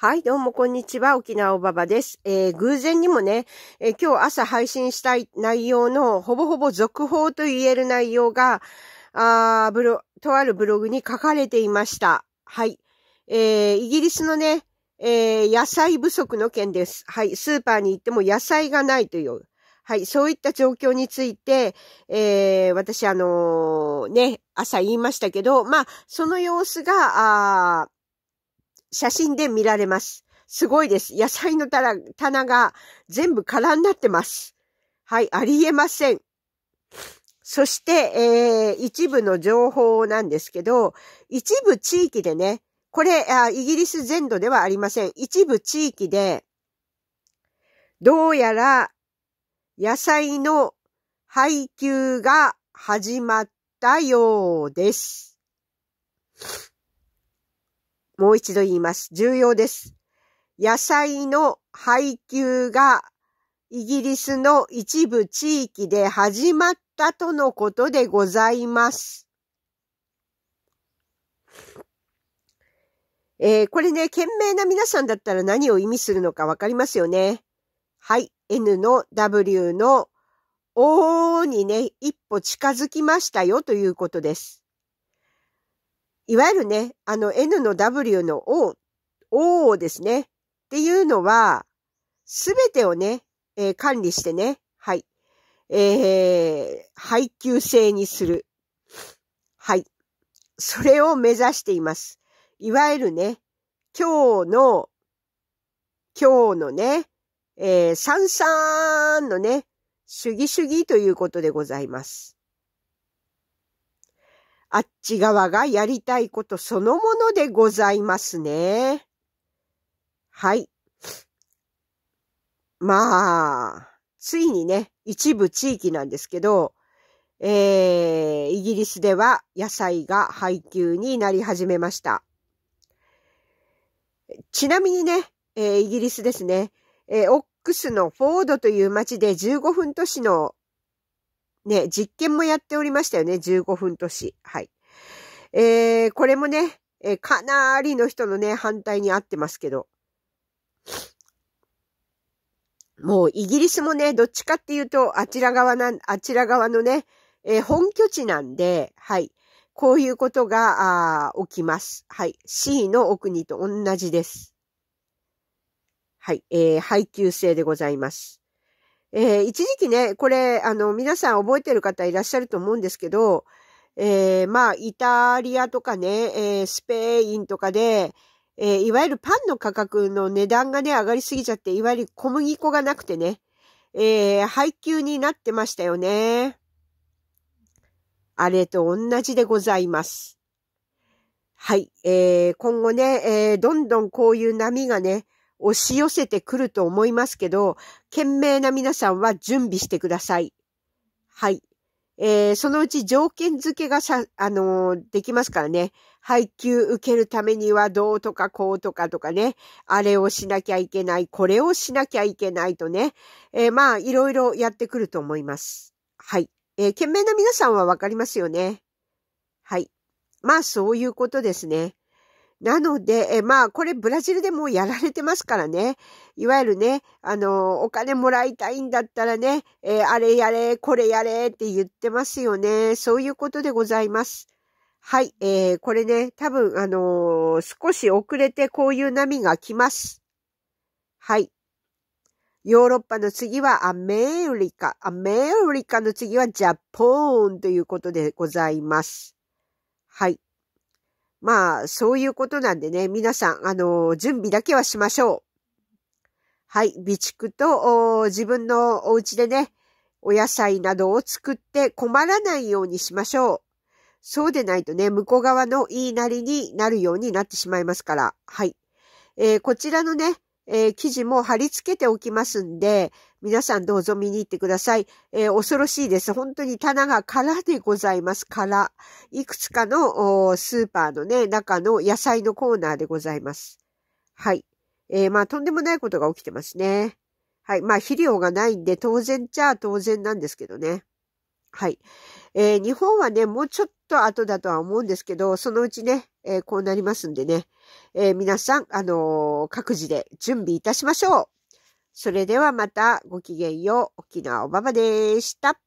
はい、どうもこんにちは、沖縄おばばです。えー、偶然にもね、えー、今日朝配信したい内容のほぼほぼ続報と言える内容が、あブロ、とあるブログに書かれていました。はい。えー、イギリスのね、えー、野菜不足の件です。はい、スーパーに行っても野菜がないという。はい、そういった状況について、えー、私あのー、ね、朝言いましたけど、まあ、その様子が、あ写真で見られます。すごいです。野菜の棚が全部空になってます。はい、ありえません。そして、えー、一部の情報なんですけど、一部地域でね、これあ、イギリス全土ではありません。一部地域で、どうやら野菜の配給が始まったようです。もう一度言います。重要です。野菜の配給がイギリスの一部地域で始まったとのことでございます。えー、これね、懸命な皆さんだったら何を意味するのかわかりますよね。はい。N の W の O にね、一歩近づきましたよということです。いわゆるね、あの N の W の O、O ですね。っていうのは、すべてをね、えー、管理してね、はい。えー、配給制にする。はい。それを目指しています。いわゆるね、今日の、今日のね、えー、三々のね、主義主義ということでございます。あっち側がやりたいことそのものでございますね。はい。まあ、ついにね、一部地域なんですけど、えー、イギリスでは野菜が配給になり始めました。ちなみにね、えー、イギリスですね、えー、オックスのフォードという町で15分都市のね、実験もやっておりましたよね。15分都市。はい。えー、これもね、えー、かなりの人のね、反対に合ってますけど。もうイギリスもね、どっちかっていうと、あちら側なん、あちら側のね、えー、本拠地なんで、はい。こういうことが、あ起きます。はい。C のお国と同じです。はい。えー、配給制でございます。えー、一時期ね、これ、あの、皆さん覚えてる方いらっしゃると思うんですけど、えー、まあ、イタリアとかね、えー、スペインとかで、えー、いわゆるパンの価格の値段がね、上がりすぎちゃって、いわゆる小麦粉がなくてね、えー、配給になってましたよね。あれと同じでございます。はい。えー、今後ね、えー、どんどんこういう波がね、押し寄せてくると思いますけど、懸命な皆さんは準備してください。はい。えー、そのうち条件付けがさ、あのー、できますからね。配給受けるためにはどうとかこうとかとかね。あれをしなきゃいけない、これをしなきゃいけないとね。えー、まあ、いろいろやってくると思います。はい。えー、懸命な皆さんはわかりますよね。はい。まあ、そういうことですね。なので、えまあ、これブラジルでもやられてますからね。いわゆるね、あの、お金もらいたいんだったらね、えあれやれ、これやれって言ってますよね。そういうことでございます。はい、えー、これね、多分、あのー、少し遅れてこういう波が来ます。はい。ヨーロッパの次はアメリカ。アメリカの次はジャポーンということでございます。はい。まあ、そういうことなんでね、皆さん、あの、準備だけはしましょう。はい、備蓄と自分のお家でね、お野菜などを作って困らないようにしましょう。そうでないとね、向こう側の言いなりになるようになってしまいますから。はい。えー、こちらのね、えー、記事も貼り付けておきますんで、皆さんどうぞ見に行ってください。えー、恐ろしいです。本当に棚が空でございます。空。いくつかのスーパーのね、中の野菜のコーナーでございます。はい。えー、まあ、とんでもないことが起きてますね。はい。まあ、肥料がないんで、当然っちゃ当然なんですけどね。はい。えー、日本はね、もうちょっと後だとは思うんですけど、そのうちね、えー、こうなりますんでね、えー、皆さん、あの各自で準備いたしましょう。それではまたごきげんよう。沖縄おばばでした。